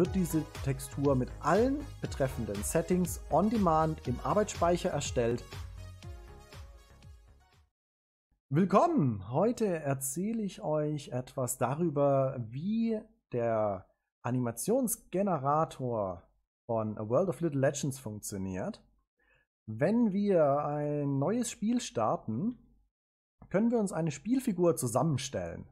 wird diese Textur mit allen betreffenden Settings on demand im Arbeitsspeicher erstellt. Willkommen! Heute erzähle ich euch etwas darüber, wie der Animationsgenerator von A World of Little Legends funktioniert. Wenn wir ein neues Spiel starten, können wir uns eine Spielfigur zusammenstellen.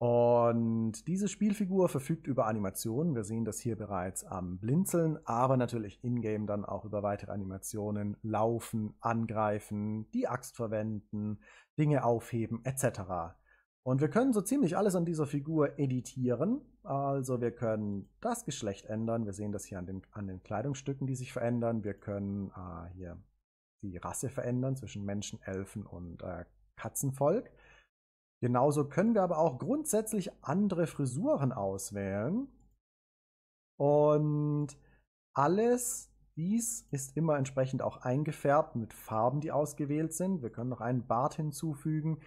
Und diese Spielfigur verfügt über Animationen. Wir sehen das hier bereits am Blinzeln, aber natürlich in-game dann auch über weitere Animationen. Laufen, angreifen, die Axt verwenden, Dinge aufheben, etc. Und wir können so ziemlich alles an dieser Figur editieren. Also wir können das Geschlecht ändern. Wir sehen das hier an den, an den Kleidungsstücken, die sich verändern. Wir können äh, hier die Rasse verändern zwischen Menschen, Elfen und äh, Katzenvolk. Genauso können wir aber auch grundsätzlich andere Frisuren auswählen. Und alles dies ist immer entsprechend auch eingefärbt mit Farben, die ausgewählt sind. Wir können noch einen Bart hinzufügen.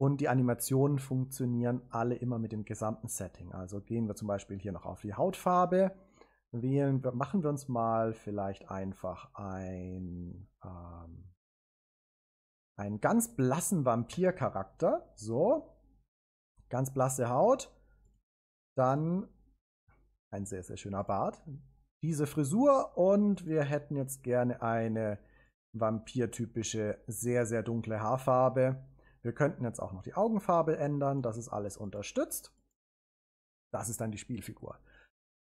Und die Animationen funktionieren alle immer mit dem gesamten Setting. Also gehen wir zum Beispiel hier noch auf die Hautfarbe. Wählen, machen wir uns mal vielleicht einfach ein einen ganz blassen Vampircharakter. So, ganz blasse Haut. Dann ein sehr, sehr schöner Bart. Diese Frisur und wir hätten jetzt gerne eine vampirtypische, sehr, sehr dunkle Haarfarbe. Wir könnten jetzt auch noch die Augenfarbe ändern, das ist alles unterstützt. Das ist dann die Spielfigur.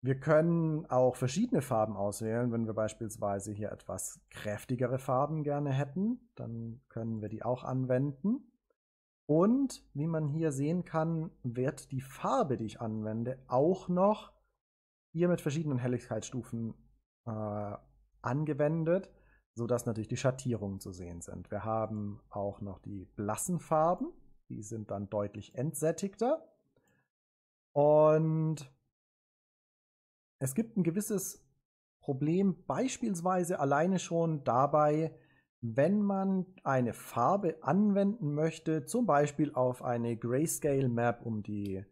Wir können auch verschiedene Farben auswählen. Wenn wir beispielsweise hier etwas kräftigere Farben gerne hätten, dann können wir die auch anwenden. Und wie man hier sehen kann, wird die Farbe, die ich anwende, auch noch hier mit verschiedenen Helligkeitsstufen äh, angewendet, sodass natürlich die Schattierungen zu sehen sind. Wir haben auch noch die blassen Farben, die sind dann deutlich entsättigter. Und es gibt ein gewisses Problem beispielsweise alleine schon dabei, wenn man eine Farbe anwenden möchte, zum Beispiel auf eine Grayscale Map, um die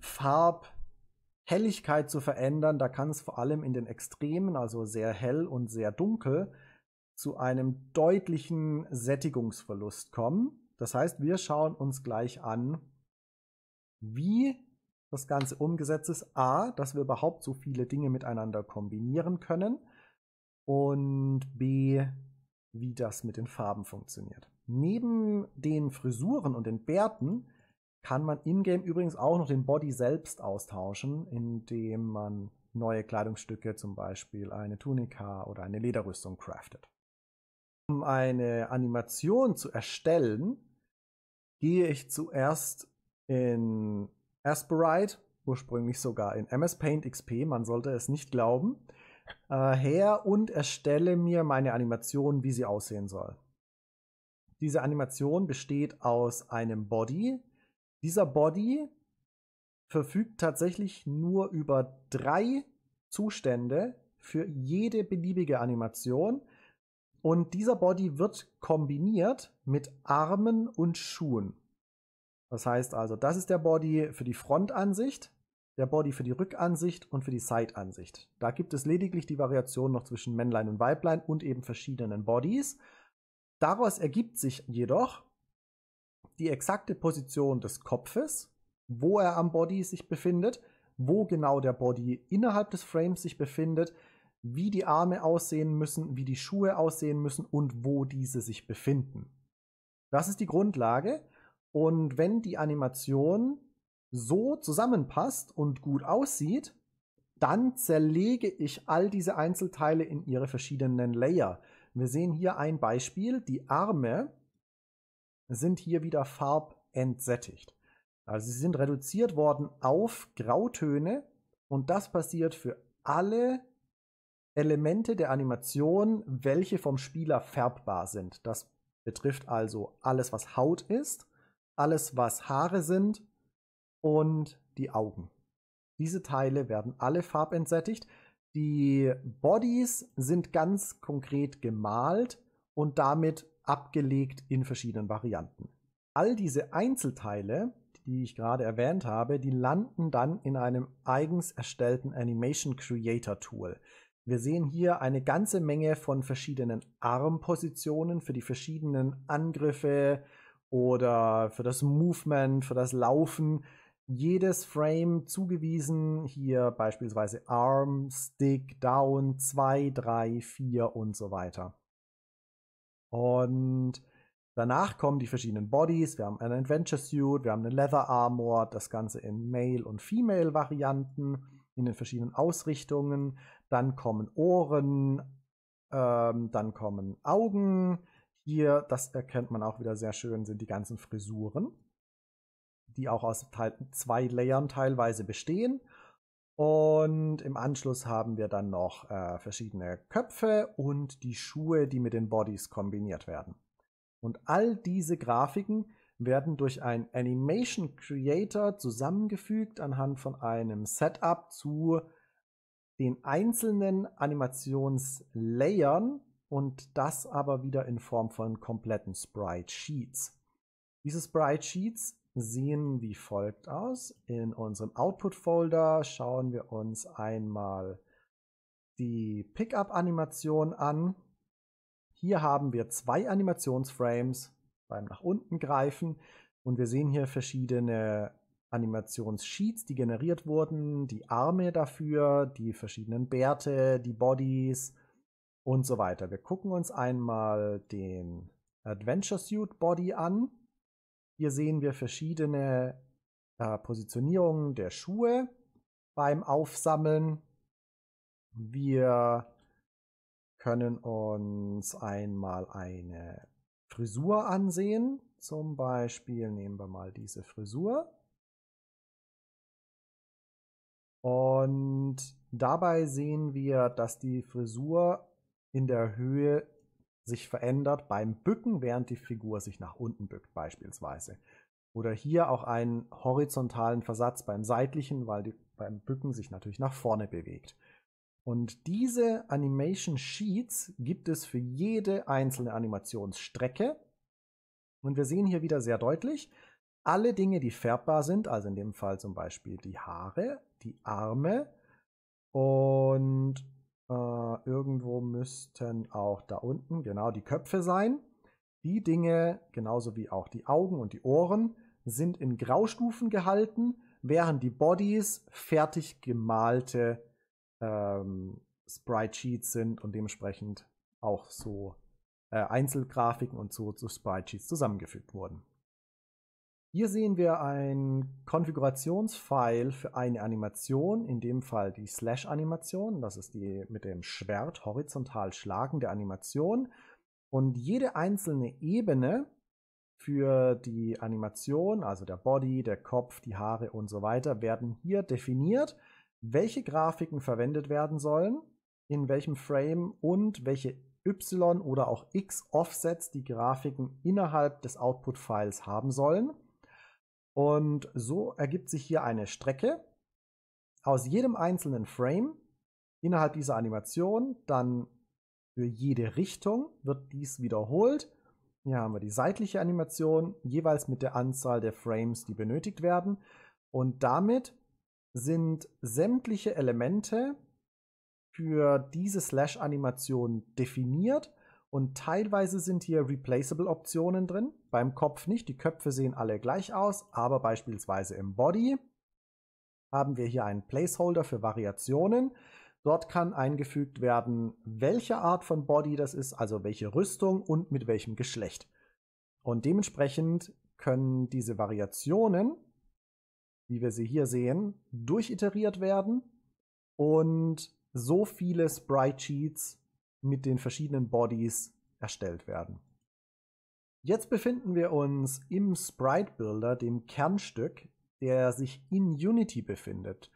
Farbhelligkeit zu verändern, da kann es vor allem in den Extremen, also sehr hell und sehr dunkel, zu einem deutlichen Sättigungsverlust kommen. Das heißt, wir schauen uns gleich an, wie das Ganze umgesetzt ist. A, dass wir überhaupt so viele Dinge miteinander kombinieren können. Und B, wie das mit den Farben funktioniert. Neben den Frisuren und den Bärten kann man in-game übrigens auch noch den Body selbst austauschen, indem man neue Kleidungsstücke, zum Beispiel eine Tunika oder eine Lederrüstung, craftet. Um eine Animation zu erstellen, gehe ich zuerst in Aspirite, ursprünglich sogar in MS Paint XP, man sollte es nicht glauben, äh, her und erstelle mir meine Animation, wie sie aussehen soll. Diese Animation besteht aus einem Body. Dieser Body verfügt tatsächlich nur über drei Zustände für jede beliebige Animation. Und dieser Body wird kombiniert mit Armen und Schuhen. Das heißt also, das ist der Body für die Frontansicht, der Body für die Rückansicht und für die Sideansicht. Da gibt es lediglich die Variation noch zwischen Männlein und Weiblein und eben verschiedenen Bodies. Daraus ergibt sich jedoch die exakte Position des Kopfes, wo er am Body sich befindet, wo genau der Body innerhalb des Frames sich befindet, wie die Arme aussehen müssen, wie die Schuhe aussehen müssen und wo diese sich befinden. Das ist die Grundlage und wenn die Animation so zusammenpasst und gut aussieht, dann zerlege ich all diese Einzelteile in ihre verschiedenen Layer. Wir sehen hier ein Beispiel. Die Arme sind hier wieder farbentsättigt. Also sie sind reduziert worden auf Grautöne und das passiert für alle Elemente der Animation, welche vom Spieler färbbar sind. Das betrifft also alles, was Haut ist alles was Haare sind und die Augen. Diese Teile werden alle farbentsättigt. Die Bodies sind ganz konkret gemalt und damit abgelegt in verschiedenen Varianten. All diese Einzelteile, die ich gerade erwähnt habe, die landen dann in einem eigens erstellten Animation Creator Tool. Wir sehen hier eine ganze Menge von verschiedenen Armpositionen für die verschiedenen Angriffe, oder für das Movement, für das Laufen jedes Frame zugewiesen. Hier beispielsweise Arm, Stick, Down, 2, 3, 4 und so weiter. Und danach kommen die verschiedenen Bodies. Wir haben einen Adventure Suit, wir haben eine Leather Armor, das Ganze in Male- und Female-Varianten, in den verschiedenen Ausrichtungen. Dann kommen Ohren, ähm, dann kommen Augen, hier, das erkennt man auch wieder sehr schön, sind die ganzen Frisuren, die auch aus zwei Layern teilweise bestehen. Und im Anschluss haben wir dann noch äh, verschiedene Köpfe und die Schuhe, die mit den Bodies kombiniert werden. Und all diese Grafiken werden durch einen Animation Creator zusammengefügt anhand von einem Setup zu den einzelnen Animationslayern, und das aber wieder in Form von kompletten Sprite Sheets. Diese Sprite Sheets sehen wie folgt aus. In unserem Output Folder schauen wir uns einmal die Pickup Animation an. Hier haben wir zwei Animationsframes beim nach unten greifen und wir sehen hier verschiedene Animationssheets, die generiert wurden, die Arme dafür, die verschiedenen Bärte, die Bodies, und so weiter. Wir gucken uns einmal den Adventure Suit Body an. Hier sehen wir verschiedene äh, Positionierungen der Schuhe beim Aufsammeln. Wir können uns einmal eine Frisur ansehen. Zum Beispiel nehmen wir mal diese Frisur. Und dabei sehen wir, dass die Frisur in der Höhe sich verändert beim Bücken, während die Figur sich nach unten bückt beispielsweise. Oder hier auch einen horizontalen Versatz beim seitlichen, weil die beim Bücken sich natürlich nach vorne bewegt. Und diese Animation Sheets gibt es für jede einzelne Animationsstrecke. Und wir sehen hier wieder sehr deutlich, alle Dinge, die färbbar sind, also in dem Fall zum Beispiel die Haare, die Arme und äh, irgendwo müssten auch da unten genau die Köpfe sein. Die Dinge, genauso wie auch die Augen und die Ohren, sind in Graustufen gehalten, während die Bodies fertig gemalte ähm, Sprite Sheets sind und dementsprechend auch so äh, Einzelgrafiken und so zu so Sprite Sheets zusammengefügt wurden. Hier sehen wir ein Konfigurationsfile für eine Animation, in dem Fall die Slash-Animation. Das ist die mit dem Schwert horizontal schlagende Animation. Und jede einzelne Ebene für die Animation, also der Body, der Kopf, die Haare und so weiter, werden hier definiert, welche Grafiken verwendet werden sollen, in welchem Frame und welche Y- oder auch X-Offsets die Grafiken innerhalb des Output-Files haben sollen. Und so ergibt sich hier eine Strecke aus jedem einzelnen Frame innerhalb dieser Animation. Dann für jede Richtung wird dies wiederholt. Hier haben wir die seitliche Animation, jeweils mit der Anzahl der Frames, die benötigt werden. Und damit sind sämtliche Elemente für diese Slash-Animation definiert und teilweise sind hier Replaceable-Optionen drin. Beim Kopf nicht, die Köpfe sehen alle gleich aus, aber beispielsweise im Body haben wir hier einen Placeholder für Variationen. Dort kann eingefügt werden, welche Art von Body das ist, also welche Rüstung und mit welchem Geschlecht. Und dementsprechend können diese Variationen, wie wir sie hier sehen, durchiteriert werden und so viele Sprite Sheets mit den verschiedenen Bodies erstellt werden. Jetzt befinden wir uns im Sprite Builder, dem Kernstück, der sich in Unity befindet.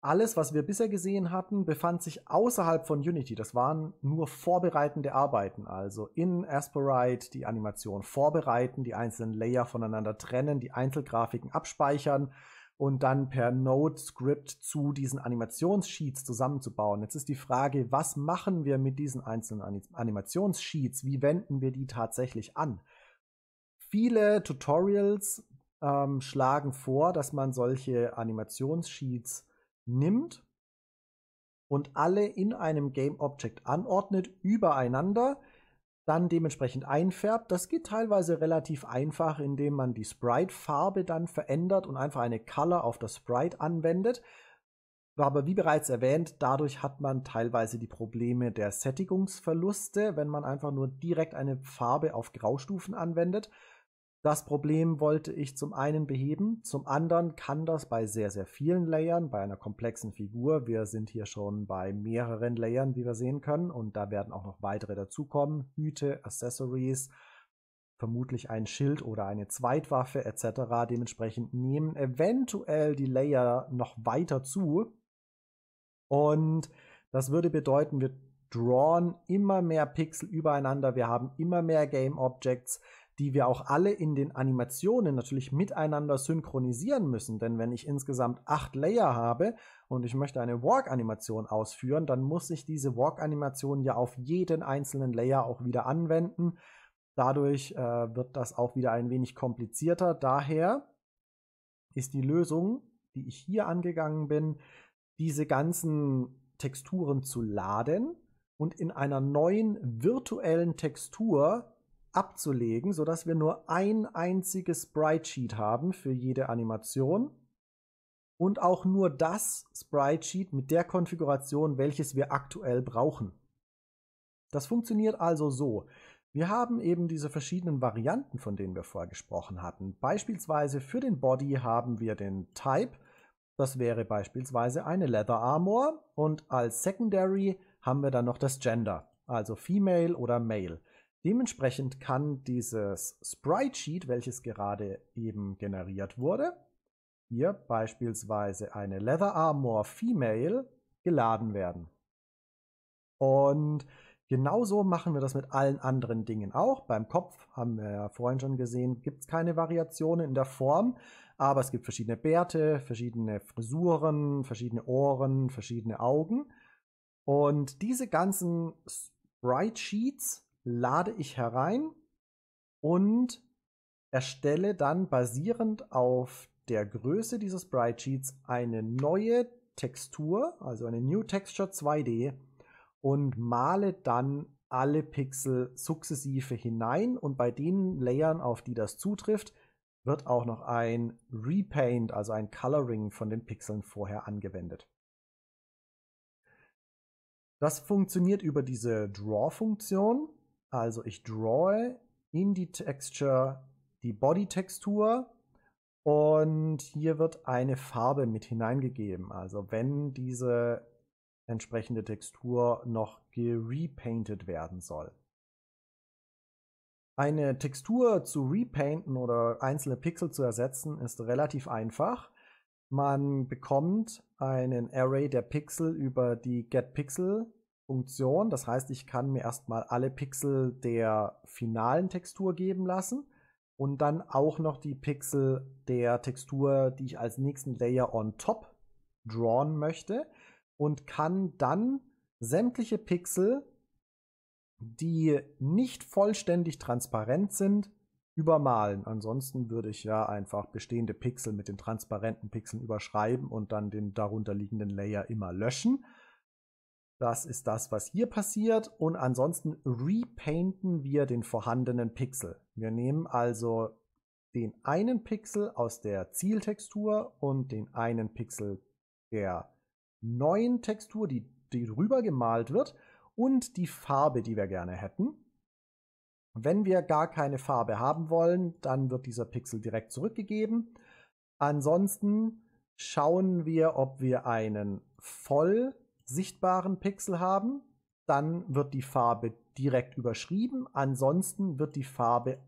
Alles, was wir bisher gesehen hatten, befand sich außerhalb von Unity. Das waren nur vorbereitende Arbeiten, also in Asperite die Animation vorbereiten, die einzelnen Layer voneinander trennen, die Einzelgrafiken abspeichern, und dann per Node-Script zu diesen Animationssheets zusammenzubauen. Jetzt ist die Frage, was machen wir mit diesen einzelnen Animationssheets? Wie wenden wir die tatsächlich an? Viele Tutorials ähm, schlagen vor, dass man solche Animationssheets nimmt und alle in einem Game Object anordnet, übereinander dann dementsprechend einfärbt. Das geht teilweise relativ einfach, indem man die Sprite-Farbe dann verändert und einfach eine Color auf das Sprite anwendet. Aber wie bereits erwähnt, dadurch hat man teilweise die Probleme der Sättigungsverluste, wenn man einfach nur direkt eine Farbe auf Graustufen anwendet. Das Problem wollte ich zum einen beheben, zum anderen kann das bei sehr, sehr vielen Layern, bei einer komplexen Figur, wir sind hier schon bei mehreren Layern, wie wir sehen können, und da werden auch noch weitere dazukommen, Hüte, Accessories, vermutlich ein Schild oder eine Zweitwaffe etc. Dementsprechend nehmen eventuell die Layer noch weiter zu. Und das würde bedeuten, wir drawn immer mehr Pixel übereinander, wir haben immer mehr Game Objects, die wir auch alle in den Animationen natürlich miteinander synchronisieren müssen. Denn wenn ich insgesamt acht Layer habe und ich möchte eine Walk-Animation ausführen, dann muss ich diese Walk-Animation ja auf jeden einzelnen Layer auch wieder anwenden. Dadurch äh, wird das auch wieder ein wenig komplizierter. Daher ist die Lösung, die ich hier angegangen bin, diese ganzen Texturen zu laden und in einer neuen virtuellen Textur abzulegen, sodass wir nur ein einziges Sprite-Sheet haben für jede Animation und auch nur das Sprite-Sheet mit der Konfiguration, welches wir aktuell brauchen. Das funktioniert also so. Wir haben eben diese verschiedenen Varianten, von denen wir vorher gesprochen hatten. Beispielsweise für den Body haben wir den Type. Das wäre beispielsweise eine Leather Armor. Und als Secondary haben wir dann noch das Gender, also Female oder Male. Dementsprechend kann dieses Sprite Sheet, welches gerade eben generiert wurde, hier beispielsweise eine Leather Armor Female geladen werden. Und genauso machen wir das mit allen anderen Dingen auch. Beim Kopf haben wir ja vorhin schon gesehen, gibt es keine Variationen in der Form, aber es gibt verschiedene Bärte, verschiedene Frisuren, verschiedene Ohren, verschiedene Augen. Und diese ganzen Sprite Sheets lade ich herein und erstelle dann basierend auf der Größe dieses Sprite Sheets eine neue Textur, also eine New Texture 2D und male dann alle Pixel sukzessive hinein und bei den Layern, auf die das zutrifft, wird auch noch ein Repaint, also ein Coloring von den Pixeln vorher angewendet. Das funktioniert über diese Draw-Funktion also ich draw in die Texture die Body-Textur und hier wird eine Farbe mit hineingegeben. Also wenn diese entsprechende Textur noch gerepainted werden soll. Eine Textur zu repainten oder einzelne Pixel zu ersetzen ist relativ einfach. Man bekommt einen Array der Pixel über die getPixel Funktion. Das heißt, ich kann mir erstmal alle Pixel der finalen Textur geben lassen und dann auch noch die Pixel der Textur, die ich als nächsten Layer on top drawn möchte und kann dann sämtliche Pixel, die nicht vollständig transparent sind, übermalen. Ansonsten würde ich ja einfach bestehende Pixel mit den transparenten Pixeln überschreiben und dann den darunterliegenden Layer immer löschen. Das ist das, was hier passiert. Und ansonsten repainten wir den vorhandenen Pixel. Wir nehmen also den einen Pixel aus der Zieltextur und den einen Pixel der neuen Textur, die, die drüber gemalt wird, und die Farbe, die wir gerne hätten. Wenn wir gar keine Farbe haben wollen, dann wird dieser Pixel direkt zurückgegeben. Ansonsten schauen wir, ob wir einen voll sichtbaren Pixel haben, dann wird die Farbe direkt überschrieben. Ansonsten wird die Farbe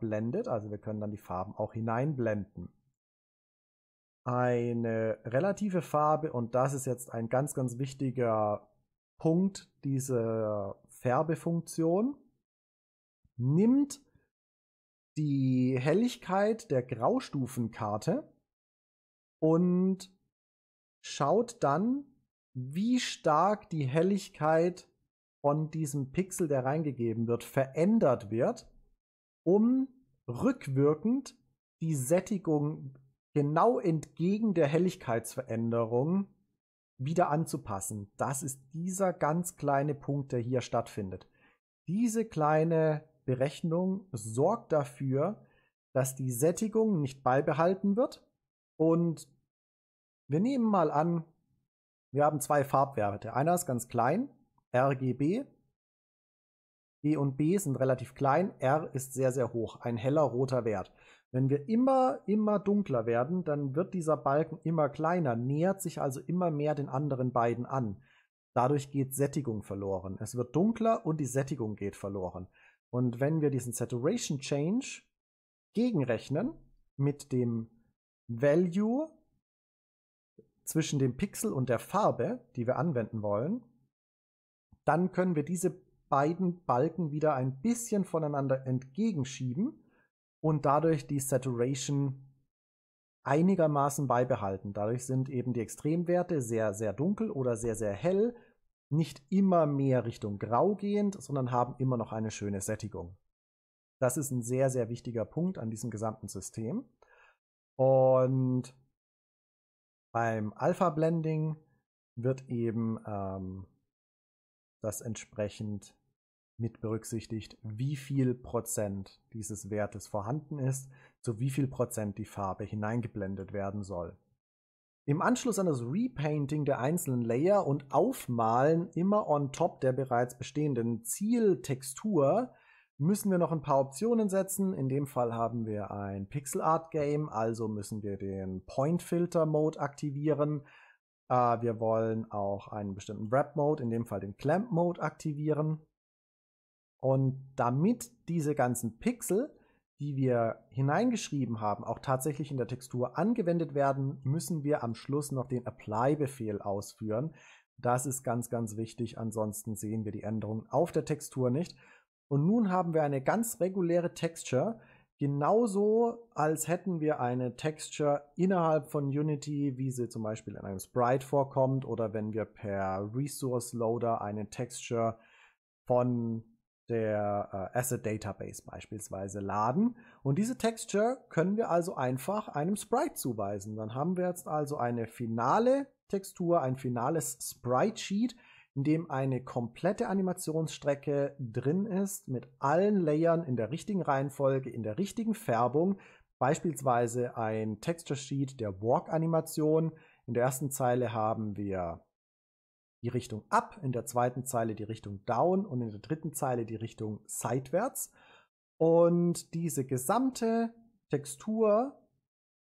blendet, also wir können dann die Farben auch hineinblenden. Eine relative Farbe, und das ist jetzt ein ganz, ganz wichtiger Punkt dieser Färbefunktion, nimmt die Helligkeit der Graustufenkarte und schaut dann wie stark die Helligkeit von diesem Pixel, der reingegeben wird, verändert wird, um rückwirkend die Sättigung genau entgegen der Helligkeitsveränderung wieder anzupassen. Das ist dieser ganz kleine Punkt, der hier stattfindet. Diese kleine Berechnung sorgt dafür, dass die Sättigung nicht beibehalten wird. Und wir nehmen mal an, wir haben zwei Farbwerte. Einer ist ganz klein, RGB. G und B sind relativ klein, R ist sehr, sehr hoch, ein heller roter Wert. Wenn wir immer, immer dunkler werden, dann wird dieser Balken immer kleiner, nähert sich also immer mehr den anderen beiden an. Dadurch geht Sättigung verloren. Es wird dunkler und die Sättigung geht verloren. Und wenn wir diesen Saturation Change gegenrechnen mit dem Value zwischen dem Pixel und der Farbe, die wir anwenden wollen, dann können wir diese beiden Balken wieder ein bisschen voneinander entgegenschieben und dadurch die Saturation einigermaßen beibehalten. Dadurch sind eben die Extremwerte sehr, sehr dunkel oder sehr, sehr hell, nicht immer mehr Richtung grau gehend, sondern haben immer noch eine schöne Sättigung. Das ist ein sehr, sehr wichtiger Punkt an diesem gesamten System. Und beim Alpha-Blending wird eben ähm, das entsprechend mit berücksichtigt, wie viel Prozent dieses Wertes vorhanden ist, zu wie viel Prozent die Farbe hineingeblendet werden soll. Im Anschluss an das Repainting der einzelnen Layer und Aufmalen immer on top der bereits bestehenden Zieltextur müssen wir noch ein paar Optionen setzen. In dem Fall haben wir ein Pixel Art Game, also müssen wir den Point Filter Mode aktivieren. Äh, wir wollen auch einen bestimmten Wrap Mode, in dem Fall den Clamp Mode aktivieren. Und damit diese ganzen Pixel, die wir hineingeschrieben haben, auch tatsächlich in der Textur angewendet werden, müssen wir am Schluss noch den Apply-Befehl ausführen. Das ist ganz, ganz wichtig. Ansonsten sehen wir die Änderungen auf der Textur nicht. Und nun haben wir eine ganz reguläre Texture, genauso als hätten wir eine Texture innerhalb von Unity, wie sie zum Beispiel in einem Sprite vorkommt oder wenn wir per Resource Loader eine Texture von der äh, Asset Database beispielsweise laden. Und diese Texture können wir also einfach einem Sprite zuweisen. Dann haben wir jetzt also eine finale Textur, ein finales Sprite Sheet, in dem eine komplette Animationsstrecke drin ist, mit allen Layern in der richtigen Reihenfolge, in der richtigen Färbung. Beispielsweise ein Texture Sheet der Walk-Animation. In der ersten Zeile haben wir die Richtung Up, in der zweiten Zeile die Richtung Down und in der dritten Zeile die Richtung Seitwärts. Und diese gesamte Textur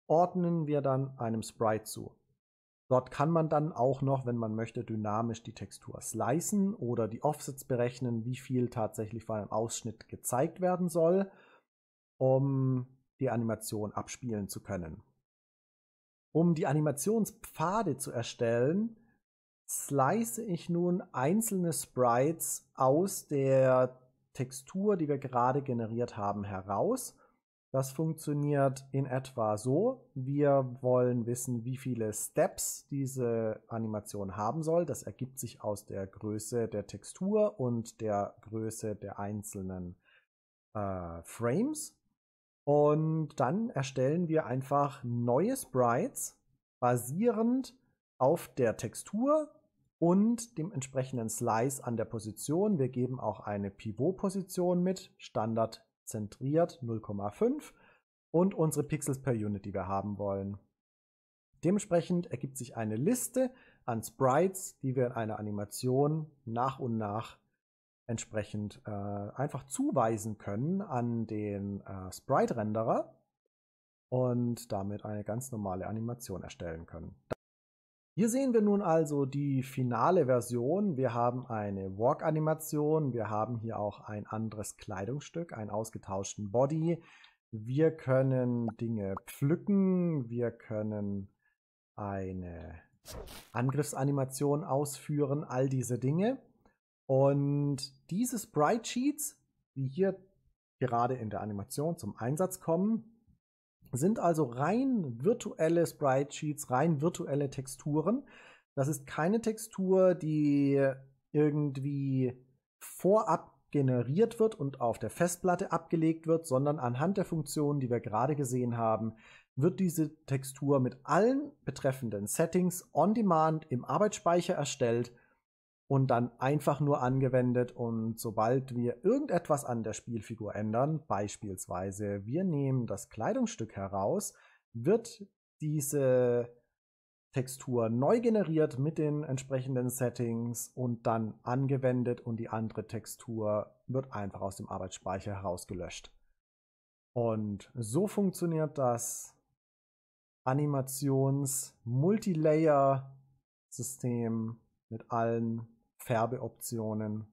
ordnen wir dann einem Sprite zu. Dort kann man dann auch noch, wenn man möchte, dynamisch die Textur slicen oder die Offsets berechnen, wie viel tatsächlich von einem Ausschnitt gezeigt werden soll, um die Animation abspielen zu können. Um die Animationspfade zu erstellen, slice ich nun einzelne Sprites aus der Textur, die wir gerade generiert haben, heraus das funktioniert in etwa so. Wir wollen wissen, wie viele Steps diese Animation haben soll. Das ergibt sich aus der Größe der Textur und der Größe der einzelnen äh, Frames. Und dann erstellen wir einfach neue Sprites basierend auf der Textur und dem entsprechenden Slice an der Position. Wir geben auch eine Pivot-Position mit, Standard zentriert 0,5 und unsere Pixels per Unit, die wir haben wollen. Dementsprechend ergibt sich eine Liste an Sprites, die wir in einer Animation nach und nach entsprechend äh, einfach zuweisen können an den äh, Sprite-Renderer und damit eine ganz normale Animation erstellen können. Hier sehen wir nun also die finale Version. Wir haben eine Walk-Animation, wir haben hier auch ein anderes Kleidungsstück, einen ausgetauschten Body. Wir können Dinge pflücken, wir können eine Angriffsanimation ausführen, all diese Dinge. Und diese Sprite Sheets, die hier gerade in der Animation zum Einsatz kommen, sind also rein virtuelle Sprite Sheets, rein virtuelle Texturen. Das ist keine Textur, die irgendwie vorab generiert wird und auf der Festplatte abgelegt wird, sondern anhand der Funktionen, die wir gerade gesehen haben, wird diese Textur mit allen betreffenden Settings on Demand im Arbeitsspeicher erstellt und dann einfach nur angewendet und sobald wir irgendetwas an der Spielfigur ändern, beispielsweise wir nehmen das Kleidungsstück heraus, wird diese Textur neu generiert mit den entsprechenden Settings und dann angewendet und die andere Textur wird einfach aus dem Arbeitsspeicher herausgelöscht. Und so funktioniert das Animations-Multilayer-System mit allen Färbeoptionen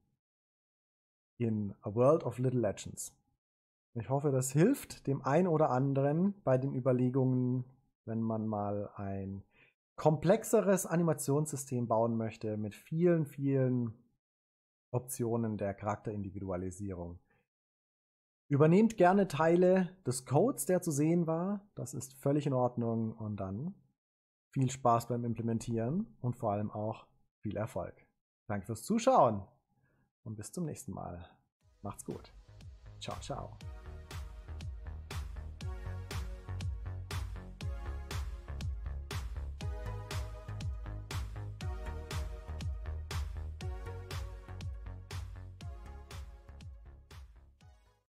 in A World of Little Legends. Ich hoffe, das hilft dem einen oder anderen bei den Überlegungen, wenn man mal ein komplexeres Animationssystem bauen möchte mit vielen, vielen Optionen der Charakterindividualisierung. Übernehmt gerne Teile des Codes, der zu sehen war. Das ist völlig in Ordnung. Und dann viel Spaß beim Implementieren und vor allem auch viel Erfolg. Danke fürs Zuschauen und bis zum nächsten Mal. Macht's gut. Ciao, ciao.